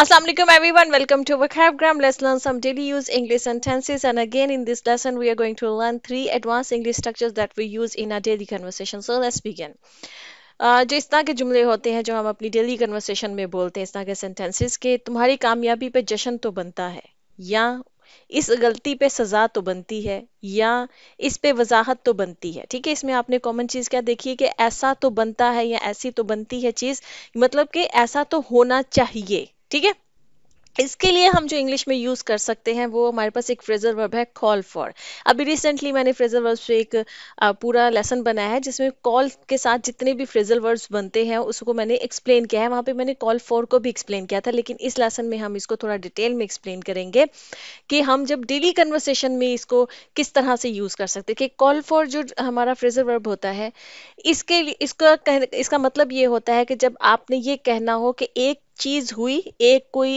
Assalamu alaikum everyone welcome to vocabgram let's learn some daily use English sentences and again in this lesson we are going to learn three advanced English structures that we use in our daily conversation so let's begin जो इस तरह के जुमले होते हैं जो हम अपनी डेली कन्वर्सेशन में बोलते हैं इस तरह के सेंटेंसेस के तुम्हारी कामयाबी पे जश्न तो बनता है या इस गलती पे सजा तो बनती है या इस पे वजाहत तो बनती है ठीक है इसमें आपने कॉमन चीज क्या देखी है कि ऐसा तो बनता है या ऐसी तो बनती है चीज मतलब कि ऐसा तो होना चाहिए ठीक है इसके लिए हम जो इंग्लिश में यूज कर सकते हैं वो हमारे पास एक फ्रेजर वर्ब है कॉल फॉर अभी रिसेंटली मैंने फ्रेजर वर्ब पे एक पूरा लेसन बनाया है जिसमें कॉल के साथ जितने भी फ्रेजर वर्ब्स बनते हैं उसको मैंने एक्सप्लेन किया है वहाँ पे मैंने कॉल फॉर को भी एक्सप्लेन किया था लेकिन इस लेसन में हम इसको थोड़ा डिटेल में एक्सप्लेन करेंगे कि हम जब डेली कन्वर्सेशन में इसको किस तरह से यूज कर सकते कि कॉल फॉर जो हमारा फ्रेजर वर्ब होता है इसके इसका इसका मतलब ये होता है कि जब आपने ये कहना हो कि एक चीज हुई एक कोई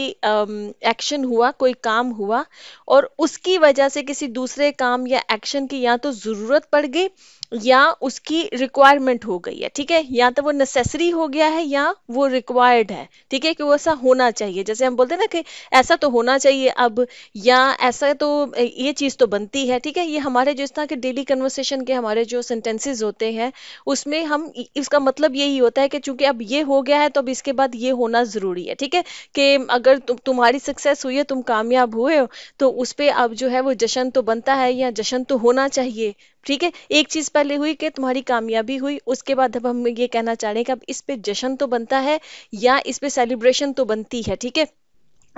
एक्शन हुआ कोई काम हुआ और उसकी वजह से किसी दूसरे काम या एक्शन की या तो जरूरत पड़ गई या उसकी रिक्वायरमेंट हो गई है ठीक है या तो वो नेसेसरी हो गया है या वो रिक्वायर्ड है ठीक है कि वो ऐसा होना चाहिए जैसे हम बोलते हैं ना कि ऐसा तो होना चाहिए अब या ऐसा तो ये चीज़ तो बनती है ठीक है ये हमारे जिस तरह के डेली कन्वर्सेशन के हमारे जो सेंटेंसेज होते हैं उसमें हम इसका मतलब यही होता है कि चूंकि अब ये हो गया है तो अब इसके बाद ये होना जरूरी ज़रूरी है ठीक है कि अगर तु, तुम्हारी सक्सेस हुई है तुम कामयाब हुए हो तो उस पर अब जो है वो जश्न तो बनता है या जश्न तो होना चाहिए ठीक है एक चीज पहले हुई कि तुम्हारी कामयाबी हुई उसके बाद अब हम ये कहना चाह रहे हैं कि अब इस पे जश्न तो बनता है या इस पे सेलिब्रेशन तो बनती है ठीक है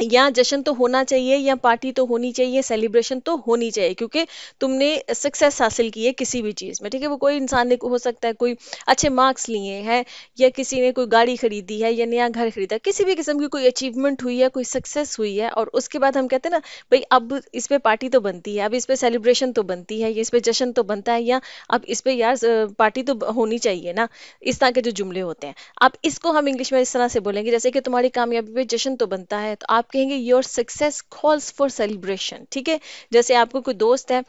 या जश्न तो होना चाहिए या पार्टी तो होनी चाहिए सेलिब्रेशन तो होनी चाहिए क्योंकि तुमने सक्सेस हासिल की है किसी भी चीज़ में ठीक है वो कोई इंसान ने हो सकता है कोई अच्छे मार्क्स लिए हैं या किसी ने कोई गाड़ी खरीदी है या नया घर खरीदा किसी भी किस्म की कोई अचीवमेंट हुई है कोई सक्सेस हुई है और उसके बाद हम कहते हैं ना भाई अब इस पर पार्टी तो बनती है अब इस पर सेलिब्रेशन तो बनती है या इस पर जश्न तो बनता है या अब इस पर यार पार्टी तो होनी चाहिए ना इस तरह के जो जुमले होते हैं अब इसको हम इंग्लिश में इस तरह से बोलेंगे जैसे कि तुम्हारी कामयाबी पर जश्न तो बनता है तो आप आप कहेंगे your success calls for celebration ठीक है जैसे आपको कोई दोस्त है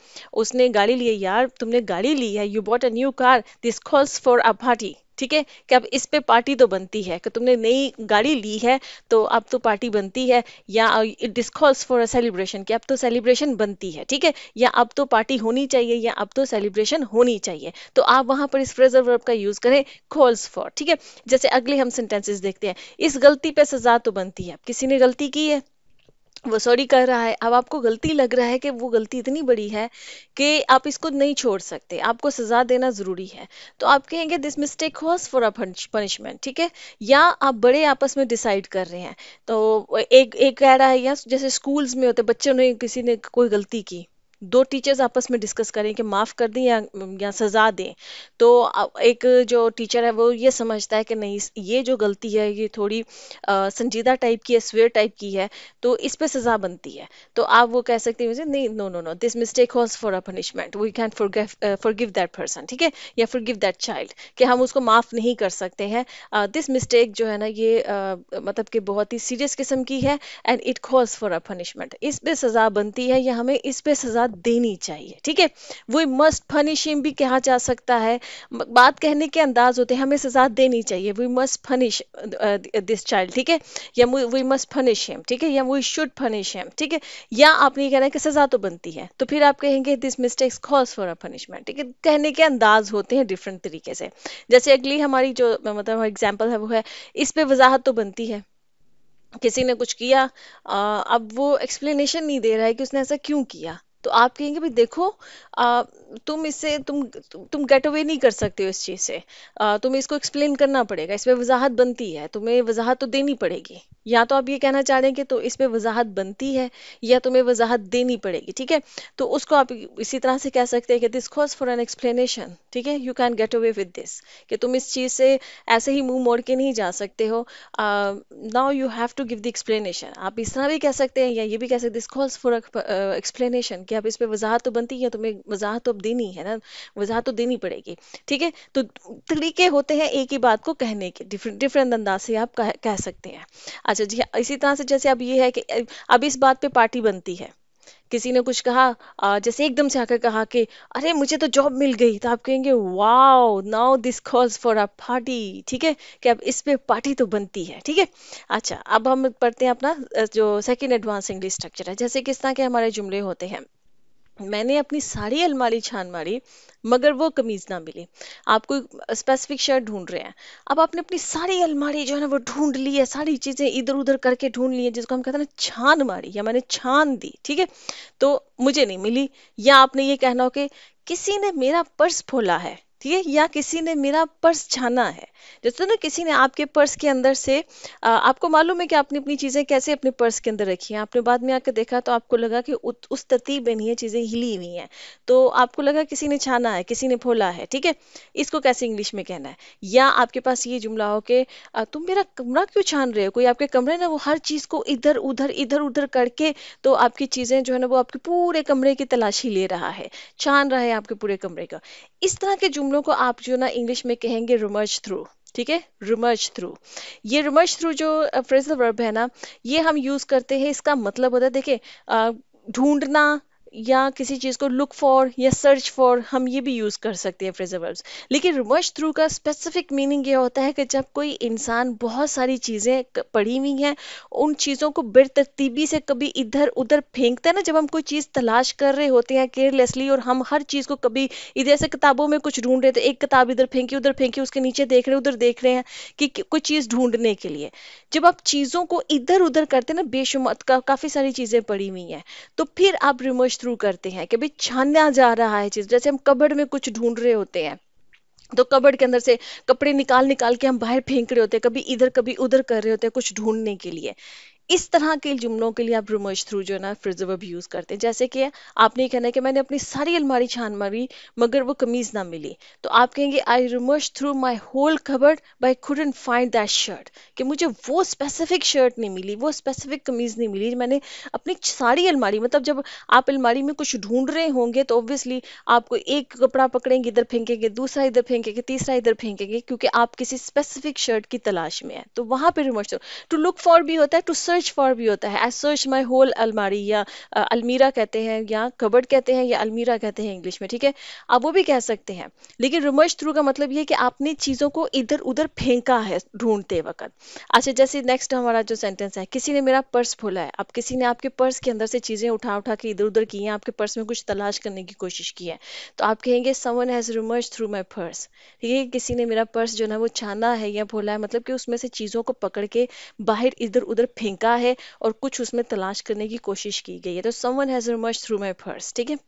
उसने गाड़ी ली है यार तुमने गाड़ी ली है you bought a new car this calls for a party ठीक है कि अब इस पे पार्टी तो बनती है कि तुमने नई गाड़ी ली है तो अब तो पार्टी बनती है या it calls for a celebration कि अब तो सेलिब्रेशन बनती है ठीक है या अब तो पार्टी होनी चाहिए या अब तो सेलिब्रेशन होनी चाहिए तो आप वहां पर इस फ्रेजर वर्ब का यूज करें कॉल्स फॉर ठीक है जैसे अगले हम सेंटेंसेस देखते हैं इस गलती पे सजा तो बनती है किसी ने गलती की है वो सॉरी कर रहा है अब आपको गलती लग रहा है कि वो गलती इतनी बड़ी है कि आप इसको नहीं छोड़ सकते आपको सजा देना ज़रूरी है तो आप कहेंगे this mistake was for a punishment ठीक है या आप बड़े आपस में डिसाइड कर रहे हैं तो एक एक कह रहा है या जैसे स्कूल्स में होते बच्चों ने किसी ने कोई गलती की दो टीचर्स आपस में डिस्कस करें कि माफ़ कर दें या या सज़ा दें तो एक जो टीचर है वो ये समझता है कि नहीं ये जो गलती है ये थोड़ी संजीदा टाइप की है स्वेयर टाइप की है तो इस पे सज़ा बनती है तो आप वो कह सकते हैं नहीं no no no this mistake हॉज for a punishment we can forgive that person ठीक है या फॉर गिव दैट चाइल्ड कि हम उसको माफ़ नहीं कर सकते हैं दिस uh, मिस्टेक जो है ना ये uh, मतलब कि बहुत ही सीरियस किस्म की है and it calls for a punishment इस पर सज़ा बनती है या हमें इस पर सज़ा सजा देनी चाहिए ठीक है वी मस्ट फनिश हिम भी कहा जा सकता है बात कहने के अंदाज होते हैं हमें सजा देनी चाहिए we must punish this child ठीक है या वी मस्ट फनिश हेम ठीक है या वी शुड फनिश हेम ठीक है या आपने ये कहना है कि सजा तो बनती है तो फिर आप कहेंगे this mistakes calls for a punishment ठीक है कहने के अंदाज होते हैं डिफरेंट तरीके से जैसे अगली हमारी जो मतलब एग्जाम्पल है वो है इस पर वजाहत तो बनती है किसी ने कुछ किया आ, अब वो एक्सप्लेनेशन नहीं दे रहा है कि उसने ऐसा क्यों किया तो आप कहेंगे भाई देखो आ, तुम इससे तुम तुम गेट अवे नहीं कर सकते हो इस चीज़ से आ, तुम्हें इसको एक्सप्लेन करना पड़ेगा इसमें वजाहत बनती है तुम्हें वजाहत तो देनी पड़ेगी या तो आप ये कहना चाह रहे हैं कि तो इस पर वजाहत बनती है या तुम्हें वजाहत देनी पड़ेगी ठीक है तो उसको आप इसी तरह से कह सकते हैं कि this calls for an explanation ठीक है you can get away with this कि तुम इस चीज़ से ऐसे ही मुंह मोड़ के नहीं जा सकते हो now you have to give the explanation आप इस तरह भी कह सकते हैं या ये भी कह सकते दिस कॉज फॉर एक्सप्लेनेशन कि आप इस पर वजाहत तो बनती है तुम्हें वजाहत तो अब देनी है ना वजाहत तो देनी पड़ेगी ठीक है तो तरीके होते हैं एक ही बात को कहने के डिफरेंट डिफरेंट अंदाज से आप कह, कह सकते हैं अच्छा जी इसी तरह से जैसे अब ये है कि अब इस बात पे पार्टी बनती है किसी ने कुछ कहा जैसे एकदम से आकर कहा कि अरे मुझे तो जॉब मिल गई तो आप कहेंगे wow now this calls for a party ठीक है कि अब इस पे पार्टी तो बनती है ठीक है अच्छा अब हम पढ़ते हैं अपना जो सेकेंड एडवांस इंग्लिश स्ट्रक्चर है जैसे किस तरह के हमारे जुमले होते हैं मैंने अपनी सारी अलमारी छान मारी मगर वो कमीज ना मिली आप कोई स्पेसिफिक शर्ट ढूंढ रहे हैं अब आपने अपनी सारी अलमारी जो है ना वो ढूंढ ली है सारी चीजें इधर उधर करके ढूंढ ली है जिसको हम कहते हैं ना छान मारी या मैंने छान दी ठीक है तो मुझे नहीं मिली या आपने ये कहना हो कि किसी ने मेरा पर्स फोला है ठीक है या किसी ने मेरा पर्स छाना है जैसे ना किसी ने आपके पर्स के अंदर से आ, आपको मालूम है कि आपने अपनी चीज़ें कैसे अपने पर्स के अंदर रखी है आपने बाद में आकर देखा तो आपको लगा कि उस तरतीब में नहीं है चीज़ें हिली हुई हैं तो आपको लगा किसी ने छाना है किसी ने फोला है ठीक है इसको कैसे इंग्लिश में कहना है या आपके पास ये जुमला हो कि तुम मेरा कमरा क्यों छान रहे हो कोई आपके कमरे ना वो हर चीज़ को इधर उधर इधर उधर करके तो आपकी चीज़ें जो है ना वो आपके पूरे कमरे की तलाशी ले रहा है छान रहा है आपके पूरे कमरे का इस तरह के जुमलों दोनों को आप जो ना इंग्लिश में कहेंगे रुमर्ज थ्रू ठीक है रिमर्ज थ्रू ये रिमर्ज थ्रू जो फ्रेजल uh, वर्ब है ना ये हम यूज करते हैं इसका मतलब होता है देखे uh, ढूंढना या किसी चीज़ को लुक फॉर या सर्च फॉर हम ये भी यूज़ कर सकते हैं फ्रेजर वर्ब्स लेकिन रमश थ्रू का स्पेसिफिक मीनिंग ये होता है कि जब कोई इंसान बहुत सारी चीज़ें पढ़ी हुई हैं उन चीज़ों को बेतरतीबी से कभी इधर उधर फेंकता है ना जब हम कोई चीज़ तलाश कर रहे होते हैं केयरलेसली और हम हर चीज़ को कभी इधर से किताबों में कुछ ढूंढ रहे थे तो एक किताब इधर फेंकी उधर फेंकी उसके नीचे देख रहे उधर देख रहे हैं कि कोई चीज़ ढूंढने के लिए जब आप चीज़ों को इधर उधर करते हैं ना बेशुमत काफ़ी सारी चीज़ें पड़ी हुई हैं तो फिर आप रिमर्श थ्रू करते हैं कि भाई छाना जा रहा है चीज जैसे हम कबड़ में कुछ ढूंढ रहे होते हैं तो कबड़ के अंदर से कपड़े निकाल निकाल के हम बाहर फेंक रहे होते हैं कभी इधर कभी उधर कर रहे होते हैं कुछ ढूंढने के लिए इस तरह के जुमलों के लिए आप रिमर्श थ्रू जो है ना प्रिजर्व यूज़ करते हैं जैसे कि आपने ये कहना है कि मैंने अपनी सारी अलमारी छान मारी मगर वो कमीज़ ना मिली तो आप कहेंगे I rummage through my whole cupboard by and find that shirt कि मुझे वो स्पेसिफिक शर्ट नहीं मिली वो स्पेसिफिक कमीज़ नहीं मिली मैंने अपनी सारी अलमारी मतलब जब आप अलमारी में कुछ ढूंढ रहे होंगे तो ऑब्वियसली आपको एक कपड़ा पकड़ेंगे इधर फेंकेंगे दूसरा इधर फेंकेंगे तीसरा इधर फेंकेंगे क्योंकि आप किसी स्पेसिफिक शर्ट की तलाश में है तो वहाँ पर थ्रू टू लुक फॉर भी होता है टू सर्च सर्च फॉर भी होता है आई सर्च माई होल अलमारी या अलमीरा कहते हैं या कबर्ड कहते हैं या अलमीरा कहते हैं इंग्लिश में ठीक है आप वो भी कह सकते हैं लेकिन रुमर्श थ्रू का मतलब ये कि आपने चीज़ों को इधर उधर फेंका है ढूंढते वक्त अच्छा जैसे नेक्स्ट हमारा जो सेंटेंस है किसी ने मेरा पर्स खोला है अब किसी ने आपके पर्स के अंदर से चीज़ें उठा उठा के इधर उधर की हैं आपके पर्स में कुछ तलाश करने की कोशिश की है तो आप कहेंगे someone has rummage through my purse ठीक है किसी ने मेरा पर्स जो है वो छाना है या भोला है मतलब कि उसमें से चीज़ों को पकड़ के बाहर इधर उधर फेंका निकाह है और कुछ उसमें तलाश करने की कोशिश की गई है तो someone has rummage through my purse ठीक है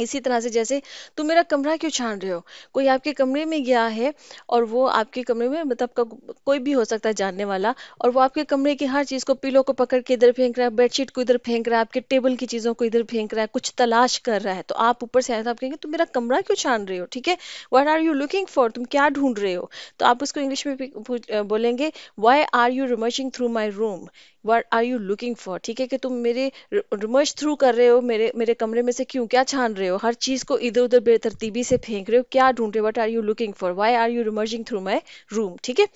इसी तरह से जैसे तुम मेरा कमरा क्यों छान रहे हो कोई आपके कमरे में गया है और वो आपके कमरे में मतलब का कोई भी हो सकता है जानने वाला और वो आपके कमरे की हर चीज़ को पिलो को पकड़ के इधर फेंक रहा है बेडशीट को इधर फेंक रहा है आपके टेबल की चीज़ों को इधर फेंक रहा है कुछ तलाश कर रहा है तो आप ऊपर से ऐसा आप कहेंगे तुम मेरा कमरा क्यों छान रहे हो ठीक है what are you looking for तुम क्या ढूंढ रहे हो तो आप उसको इंग्लिश में बोलेंगे why are you rummaging through my room what are you looking for ठीक है कि तुम मेरे रिमर्श थ्रू कर रहे हो मेरे मेरे कमरे में से क्यों क्या छान रहे हो हर चीज़ को इधर उधर बेतरतीबी से फेंक रहे हो क्या ढूंढ रहे हो what are you looking for why are you rummaging through my room ठीक है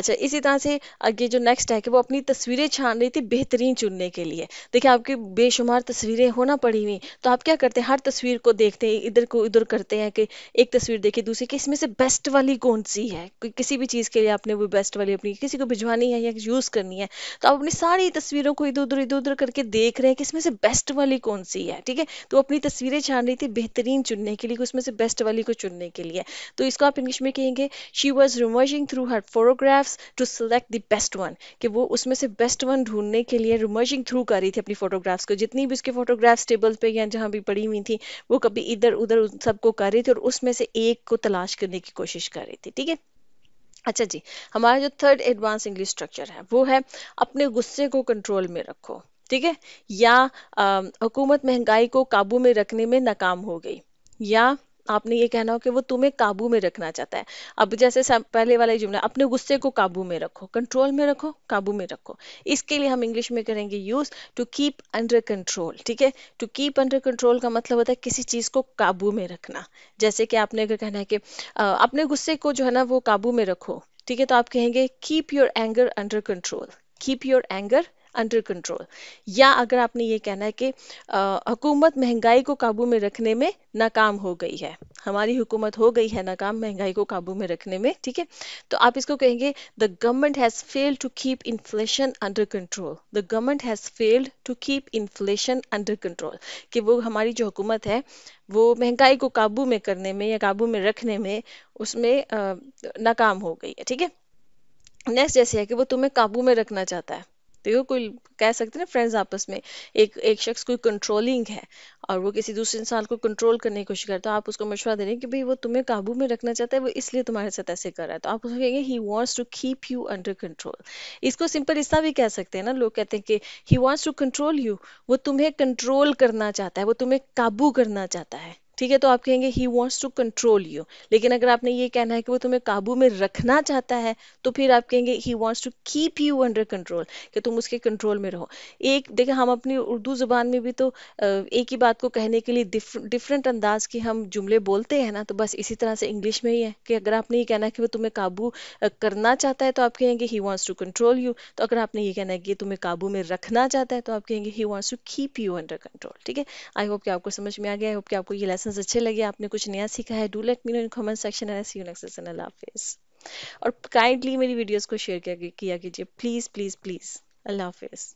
अच्छा इसी तरह से आगे जो नेक्स्ट है कि वो अपनी तस्वीरें छान रही थी बेहतरीन चुनने के लिए देखिए आपकी बेशुमार तस्वीरें होना पड़ी हुई तो आप क्या करते हैं हर तस्वीर को देखते हैं इधर को उधर करते हैं कि एक तस्वीर देखिए दूसरी कि इसमें से बेस्ट वाली कौन सी है किसी भी चीज़ के लिए आपने वो बेस्ट वाली अपनी किसी को भिजवानी है या यूज़ करनी है तो आप अपनी सारी तस्वीरों को इधर उधर इधर उधर करके देख रहे हैं कि इसमें से बेस्ट वाली कौन सी है ठीक है तो अपनी तस्वीरें छान रही थी बेहतरीन चुनने के लिए उसमें से बेस्ट वाली को चुनने के लिए तो इसको आप इंग्लिश में कहेंगे she was rummaging through her photographs to select the best one कि वो उसमें से बेस्ट वन ढूंढने के लिए रिमर्जिंग थ्रू कर रही थी अपनी फोटोग्राफ्स को जितनी भी उसके फोटोग्राफ्स टेबल पर या जहाँ भी पड़ी हुई थी वो कभी इधर उधर सबको कर रही थी और उसमें से एक को तलाश करने की कोशिश कर रही थी ठीक है अच्छा जी हमारा जो थर्ड एडवांस इंग्लिश स्ट्रक्चर है वो है अपने गुस्से को कंट्रोल में रखो ठीक है या आ, हुकूमत महंगाई को काबू में रखने में नाकाम हो गई या आपने ये कहना हो कि वो तुम्हें काबू में रखना चाहता है अब जैसे पहले वाला जुमला अपने गुस्से को काबू में रखो कंट्रोल में रखो काबू में रखो इसके लिए हम इंग्लिश में करेंगे use to keep under control ठीक है टू कीप अंडर कंट्रोल का मतलब होता है किसी चीज को काबू में रखना जैसे कि आपने अगर कहना है कि अपने गुस्से को जो है ना वो काबू में रखो ठीक है तो आप कहेंगे keep your anger under control keep your anger under control या अगर आपने ये कहना है कि हुकूमत महंगाई को काबू में रखने में नाकाम हो गई है हमारी हुकूमत हो गई है नाकाम महंगाई को काबू में रखने में ठीक है तो आप इसको कहेंगे the government has failed to keep inflation under control the government has failed to keep inflation under control कि वो हमारी जो हुकूमत है वो महंगाई को काबू में करने में या काबू में रखने में उसमें नाकाम हो गई है ठीक है नेक्स्ट जैसे है कि वो तुम्हें काबू में रखना चाहता है देखो कोई कह सकते ना फ्रेंड्स आपस में एक एक शख्स कोई कंट्रोलिंग है और वो किसी दूसरे इंसान को कंट्रोल करने की कोशिश करता है आप उसको मशवरा दे रहे हैं कि भाई वो तुम्हें काबू में रखना चाहता है वो इसलिए तुम्हारे साथ ऐसे कर रहा है तो आप उसको कहेंगे he wants to keep you under control इसको सिंपल इस भी कह सकते हैं ना लोग कहते हैं कि he wants to control you वो तुम्हें कंट्रोल करना चाहता है वो तुम्हें काबू करना चाहता है ठीक है तो आप कहेंगे he wants to control you लेकिन अगर आपने ये कहना है कि वो तुम्हें काबू में रखना चाहता है तो फिर आप कहेंगे he wants to keep you under control कि तुम उसके कंट्रोल में रहो एक देखिए हम अपनी उर्दू ज़ुबान में भी तो एक ही बात को कहने के लिए डिफरेंट अंदाज के हम जुमले बोलते हैं ना तो बस इसी तरह से इंग्लिश में ही है कि अगर आपने ये कहना है कि वो तुम्हें काबू करना चाहता है तो आप कहेंगे he wants to control you तो अगर आपने ये कहना है कि तुम्हें काबू में रखना चाहता है तो आप कहेंगे he wants to keep you under control ठीक है आई होप कि आपको समझ में आ गया आई होप कि आपको ये लेसन लेसन अच्छे लगे आपने कुछ नया सीखा है do let me know in comment section and see you next lesson अल्लाह हाफिज़ और काइंडली मेरी वीडियोस को शेयर किया कीजिए प्लीज़ प्लीज़ प्लीज़ अल्लाह हाफिज़